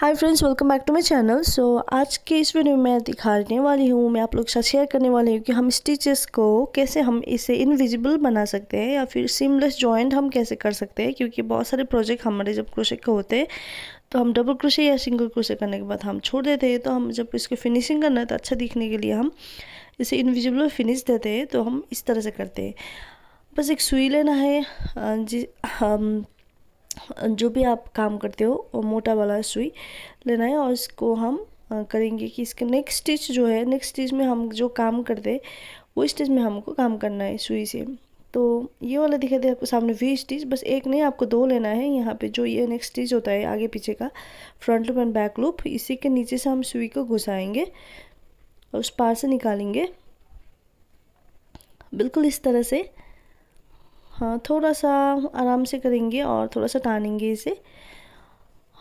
hi friends welcome back to my channel so आज के इस वीडियो में मैं दिखाने वाली हूँ मैं आप लोग के साथ शेयर करने वाली हूँ कि हम स्टिचेस को कैसे हम इसे इनविजिबल बना सकते हैं या फिर सीमलेस जॉइंट हम कैसे कर सकते हैं क्योंकि बहुत सारे प्रोजेक्ट हमारे जब क्रोशे के होते हैं तो हम डबल क्रोशे या सिंगल क्रोशे करने के बाद हम छोड़ देते हैं तो हम जब इसको फिनिशिंग करना है तो अच्छा दिखने के लिए हम इसे इनविजिबल फिनिश देते हैं तो हम इस तरह से करते हैं बस एक सुई लेना है जी हम जो भी आप काम करते हो मोटा वाला सुई लेना है और इसको हम करेंगे कि इसके नेक्स्ट स्टिच जो है नेक्स्ट स्टिच में हम जो काम करते वो स्टिच में हमको काम करना है सुई से तो ये वाला दिखा दे आपको सामने वी स्टिच बस एक नहीं आपको दो लेना है यहाँ पे जो ये नेक्स्ट स्टिच होता है आगे पीछे का front loop and back loop इसी के नीचे से हम सुई को घुसाएंगे और उस पार से निकालेंगे बिल्कुल इस तरह से हाँ थोड़ा सा आराम से करेंगे और थोड़ा सा टानेंगे इसे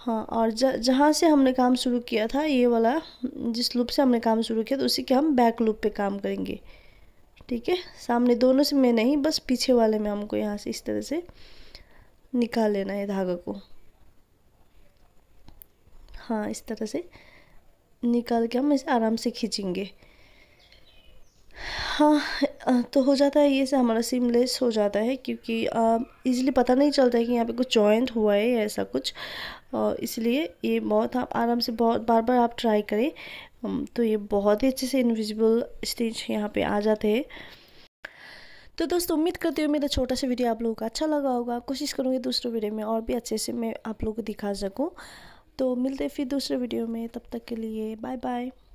हाँ और जहाँ से हमने काम शुरू किया था ये वाला जिस लूप से हमने काम शुरू किया तो उसी के हम बैक लूप पे काम करेंगे ठीक है सामने दोनों से मैं नहीं बस पीछे वाले में हमको यहाँ से इस तरह से निकाल लेना है धागा को हाँ इस तरह से निकाल के हम इसे आराम से खींचेंगे हाँ तो हो जाता है ये से हमारा सिमलेस हो जाता है क्योंकि इजीली पता नहीं चलता है कि यहाँ पे कुछ जॉइंट हुआ है या ऐसा कुछ इसलिए ये बहुत आप आराम से बहुत बार बार आप ट्राई करें तो ये बहुत ही अच्छे से इनविजिबल स्टिच यहाँ पे आ जाते हैं तो दोस्तों उम्मीद करती हूँ मेरा छोटा सा वीडियो आप लोगों का अच्छा लगा होगा कोशिश करूँगी दूसरे वीडियो में और भी अच्छे से मैं आप लोगों को दिखा सकूँ तो मिलते फिर दूसरे वीडियो में तब तक के लिए बाय बाय